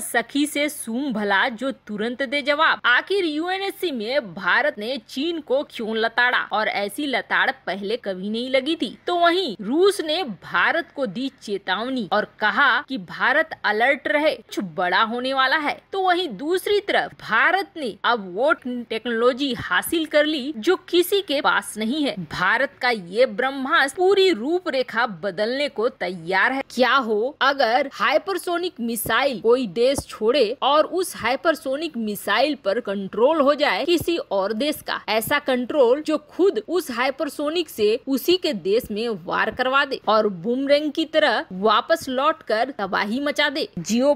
सखी से सूम भला जो तुरंत दे जवाब आखिर यूएनएससी में भारत ने चीन को क्यों लताड़ा और ऐसी लताड़ पहले कभी नहीं लगी थी तो वहीं रूस ने भारत को दी चेतावनी और कहा कि भारत अलर्ट रहे कुछ बड़ा होने वाला है तो वहीं दूसरी तरफ भारत ने अब वो टेक्नोलॉजी हासिल कर ली जो किसी के पास नहीं है भारत का ये ब्रह्मास्त्र पूरी रूपरेखा बदलने को तैयार है क्या हो अगर हाइपरसोनिक मिसाइल कोई दे देश छोड़े और उस हाइपरसोनिक मिसाइल पर कंट्रोल हो जाए किसी और देश का ऐसा कंट्रोल जो खुद उस हाइपरसोनिक से उसी के देश में वार करवा दे और बुमरेंग की तरह वापस लौट कर तबाही मचा दे जियो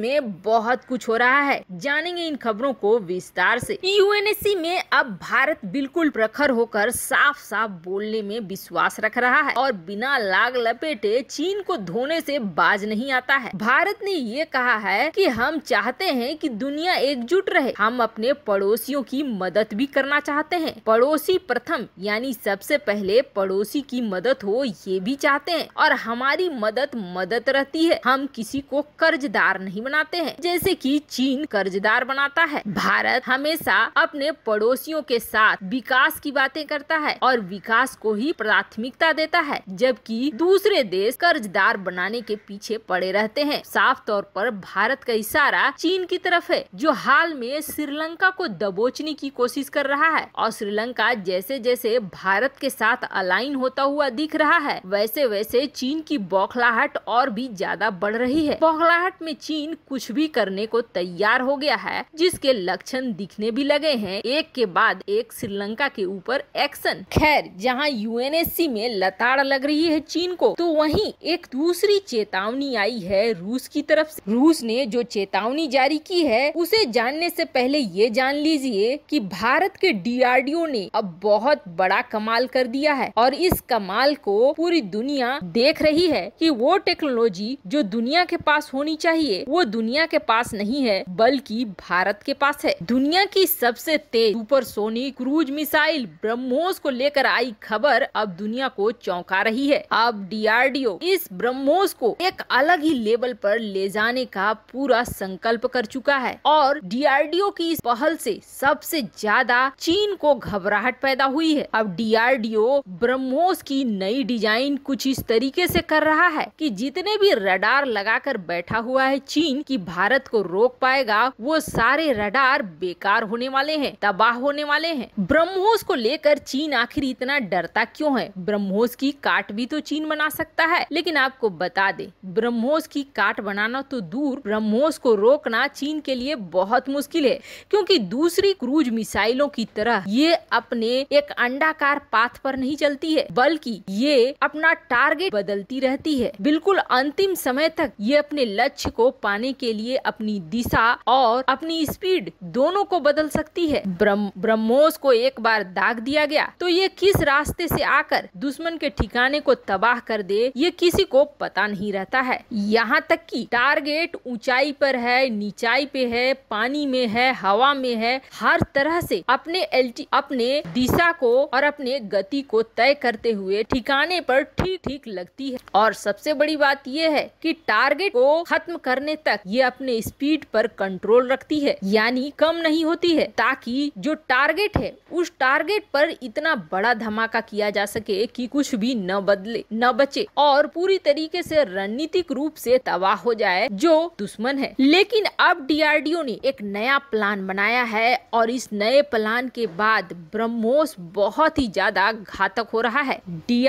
में बहुत कुछ हो रहा है जानेंगे इन खबरों को विस्तार से यूएनएससी में अब भारत बिल्कुल प्रखर होकर साफ साफ बोलने में विश्वास रख रहा है और बिना लाग लपेटे चीन को धोने से बाज नहीं आता है भारत ने ये कहा है है कि हम चाहते हैं कि दुनिया एकजुट रहे हम अपने पड़ोसियों की मदद भी करना चाहते हैं पड़ोसी प्रथम यानी सबसे पहले पड़ोसी की मदद हो ये भी चाहते हैं और हमारी मदद मदद रहती है हम किसी को कर्जदार नहीं बनाते हैं जैसे कि चीन कर्जदार बनाता है भारत हमेशा अपने पड़ोसियों के साथ विकास की बातें करता है और विकास को ही प्राथमिकता देता है जबकि दूसरे देश कर्जदार बनाने के पीछे पड़े रहते हैं साफ तौर पर भारत भारत का इशारा चीन की तरफ है जो हाल में श्रीलंका को दबोचने की कोशिश कर रहा है और श्रीलंका जैसे जैसे भारत के साथ अलाइन होता हुआ दिख रहा है वैसे वैसे चीन की बौखलाहट और भी ज्यादा बढ़ रही है बौखलाहट में चीन कुछ भी करने को तैयार हो गया है जिसके लक्षण दिखने भी लगे हैं एक के बाद एक श्रीलंका के ऊपर एक्शन खैर जहां यूएनएससी में लताड़ लग रही है चीन को तो वहीं एक दूसरी चेतावनी आई है रूस की तरफ से रूस ने जो चेतावनी जारी की है उसे जानने से पहले ये जान लीजिए कि भारत के डीआरडीओ ने अब बहुत बड़ा कमाल कर दिया है और इस कमाल को पूरी दुनिया देख रही है कि वो टेक्नोलॉजी जो दुनिया के पास होनी चाहिए वो दुनिया के पास नहीं है बल्कि भारत के पास है दुनिया की सबसे तेज supersonic cruise missile BrahMos को लेकर आई खबर अब दुनिया को चौंका रही है अब डीआरडीओ इस ब्रह्मोस को एक अलग ही लेवल पर ले जाने का पूरा संकल्प कर चुका है और डीआरडीओ की इस पहल से सबसे ज्यादा चीन को घबराहट पैदा हुई है अब डीआरडीओ ब्रह्मोस की नई डिजाइन कुछ इस तरीके से कर रहा है कि जितने भी रडार लगाकर बैठा हुआ है चीन की भारत को रोक पाएगा वो सारे रडार बेकार होने वाले हैं तबाह होने वाले हैं ब्रह्मोस को लेकर चीन आखिर इतना डरता क्यों है ब्रह्मोस की काट भी तो चीन बना सकता है लेकिन आपको बता दे ब्रह्मोस की काट बनाना तो दूर ब्रह्मोस को रोकना चीन के लिए बहुत मुश्किल है क्योंकि दूसरी क्रूज मिसाइलों की तरह ये अपने एक अंडाकार पाथ पर नहीं चलती है बल्कि ये अपना टारगेट बदलती रहती है बिल्कुल अंतिम समय तक ये अपने लक्ष्य को पाने के लिए अपनी दिशा और अपनी स्पीड दोनों को बदल सकती है ब्रह्म ब्रह्मोस को एक बार दाग दिया गया तो ये किस रास्ते से आकर दुश्मन के ठिकाने को तबाह कर दे ये किसी को पता नहीं रहता है यहाँ तक कि टारगेट ऊंचाई पर है नीचाई पे है पानी में है हवा में है हर तरह से अपने एल अपने दिशा को और अपने गति को तय करते हुए ठिकाने पर ठीक ठीक लगती है और सबसे बड़ी बात यह है कि टारगेट को खत्म करने तक ये अपने स्पीड पर कंट्रोल रखती है यानी कम नहीं होती है ताकि जो टारगेट है उस टारगेट पर इतना बड़ा धमाका किया जा सके कि कुछ भी न बदले न बचे और पूरी तरीके से रणनीतिक रूप से तबाह हो जाए जो दुश्मन है लेकिन अब डी ने एक नया प्लान बनाया है और इस नए प्लान के बाद ब्रह्मोस बहुत ही ज्यादा घातक हो रहा है डी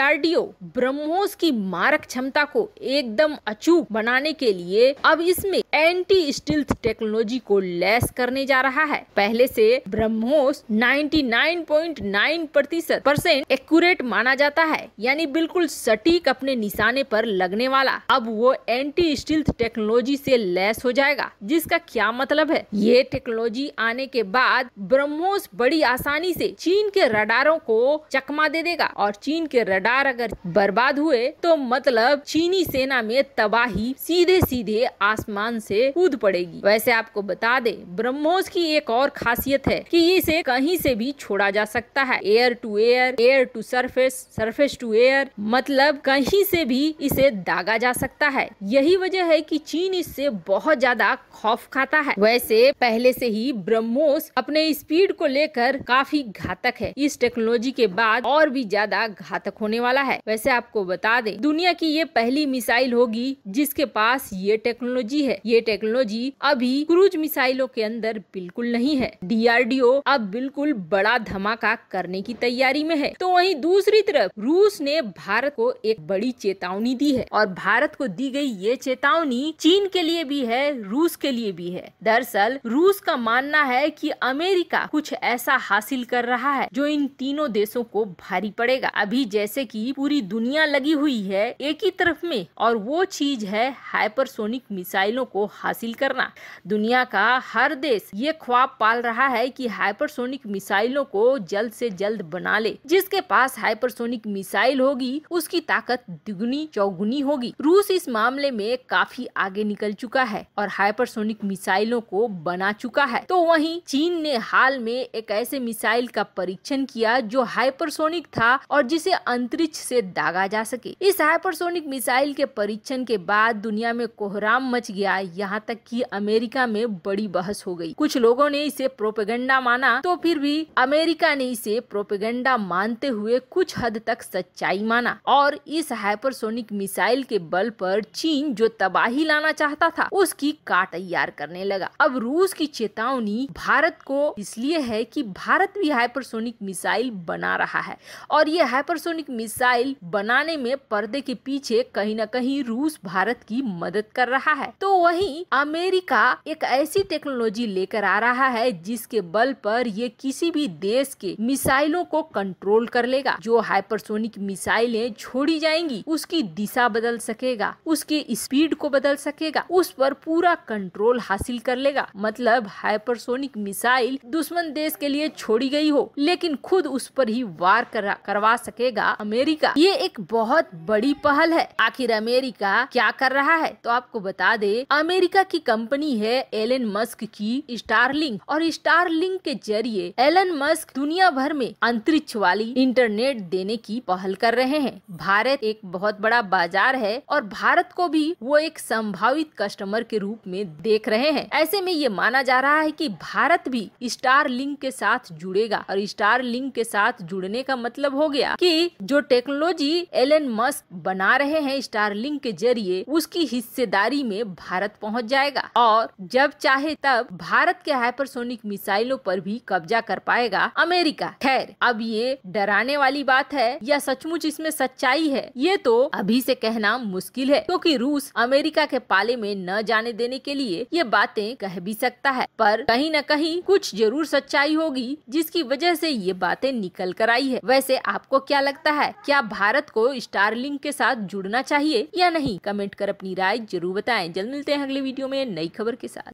ब्रह्मोस की मारक क्षमता को एकदम अचूक बनाने के लिए अब इसमें एंटी स्टिल्थ टेक्नोलॉजी को लेस करने जा रहा है पहले से ब्रह्मोस 99.9 प्रतिशत परसेंट एक्यूरेट माना जाता है यानी बिल्कुल सटीक अपने निशाने पर लगने वाला अब वो एंटी स्टिल्थ टेक्नोलॉजी से लेस हो जाएगा जिसका क्या मतलब है ये टेक्नोलॉजी आने के बाद ब्रह्मोस बड़ी आसानी से चीन के रडारों को चकमा दे देगा और चीन के रडार अगर बर्बाद हुए तो मतलब चीनी सेना में तबाही सीधे सीधे आसमान से कूद पड़ेगी वैसे आपको बता दे ब्रह्मोस की एक और खासियत है कि इसे कहीं से भी छोड़ा जा सकता है air to air air to surface surface to air मतलब कहीं से भी इसे दागा जा सकता है यही वजह है कि चीन इससे बहुत ज्यादा खौफ खाता है वैसे पहले से ही ब्रह्मोस अपने स्पीड को लेकर काफी घातक है इस टेक्नोलॉजी के बाद और भी ज्यादा घातक होने वाला है वैसे आपको बता दे दुनिया की ये पहली मिसाइल होगी जिसके पास ये टेक्नोलॉजी है ये टेक्नोलॉजी अभी क्रूज मिसाइलों के अंदर बिल्कुल नहीं है डी अब बिल्कुल बड़ा धमाका करने की तैयारी में है तो वही दूसरी तरफ रूस ने भारत को एक बड़ी चेतावनी दी है और भारत को दी गई ये चेतावनी चीन के लिए भी है रूस के लिए भी है दरअसल रूस का मानना है कि अमेरिका कुछ ऐसा हासिल कर रहा है जो इन तीनों देशों को भारी पड़ेगा अभी जैसे कि पूरी दुनिया लगी हुई है एक ही तरफ में और वो चीज है हाइपरसोनिक मिसाइलों को हासिल करना दुनिया का हर देश ये ख्वाब पाल रहा है कि हाइपरसोनिक मिसाइलों को जल्द से जल्द बना ले जिसके पास हाइपरसोनिक मिसाइल होगी उसकी ताकत दुगुनी चौगुनी होगी रूस इस मामले में काफी आगे निकल चुका चुका है और हाइपरसोनिक मिसाइलों को बना चुका है तो वहीं चीन ने हाल में एक ऐसे मिसाइल का परीक्षण किया जो हाइपरसोनिक था और जिसे अंतरिक्ष से दागा जा सके इस हाइपरसोनिक मिसाइल के परीक्षण के बाद दुनिया में कोहराम मच गया यहाँ तक की अमेरिका में बड़ी बहस हो गयी कुछ लोगों ने इसे प्रोपेगेंडा माना तो फिर भी अमेरिका ने इसे प्रोपेगेंडा मानते हुए कुछ हद तक सच्चाई माना और इस हाइपरसोनिक मिसाइल के बल पर चीन जो तबाही लाना चाहता था था उसकी कार तैयार करने लगा अब रूस की चेतावनी भारत को इसलिए है कि भारत भी हाइपरसोनिक मिसाइल बना रहा है और ये हाइपरसोनिक मिसाइल बनाने में पर्दे के पीछे कहीं न कहीं रूस भारत की मदद कर रहा है तो वहीं अमेरिका एक ऐसी टेक्नोलॉजी लेकर आ रहा है जिसके बल पर ये किसी भी देश के मिसाइलों को कंट्रोल कर लेगा जो हाइपरसोनिक मिसाइलें छोड़ी जाएंगी उसकी दिशा बदल सकेगा उसकी स्पीड को बदल सकेगा उस पर पूरा कंट्रोल हासिल कर लेगा मतलब हाइपरसोनिक मिसाइल दुश्मन देश के लिए छोड़ी गई हो लेकिन खुद उस पर ही वार कर, करवा सकेगा अमेरिका ये एक बहुत बड़ी पहल है आखिर अमेरिका क्या कर रहा है तो आपको बता दे अमेरिका की कंपनी है एलन मस्क की स्टारलिंक और स्टारलिंक के जरिए एलन मस्क दुनिया भर में अंतरिक्ष वाली इंटरनेट देने की पहल कर रहे हैं भारत एक बहुत बड़ा बाजार है और भारत को भी वो एक संभावित कस्टमर कस्टमर के रूप में देख रहे हैं ऐसे में ये माना जा रहा है कि भारत भी स्टार लिंक के साथ जुड़ेगा और स्टार लिंक के साथ जुड़ने का मतलब हो गया कि जो टेक्नोलॉजी एलन मस्क बना रहे हैं स्टार लिंक के जरिए उसकी हिस्सेदारी में भारत पहुंच जाएगा और जब चाहे तब भारत के हाइपरसोनिक मिसाइलों पर भी कब्जा कर पाएगा अमेरिका खैर अब ये डराने वाली बात है या सचमुच इसमें सच्चाई है ये तो अभी से कहना मुश्किल है क्योंकि तो रूस अमेरिका के पाले में न न जाने देने के लिए ये बातें कह भी सकता है पर कहीं न कहीं कुछ जरूर सच्चाई होगी जिसकी वजह से ये बातें निकल कर आई है वैसे आपको क्या लगता है क्या भारत को स्टारलिंग के साथ जुड़ना चाहिए या नहीं कमेंट कर अपनी राय जरूर बताएं जल्द मिलते हैं अगले वीडियो में नई खबर के साथ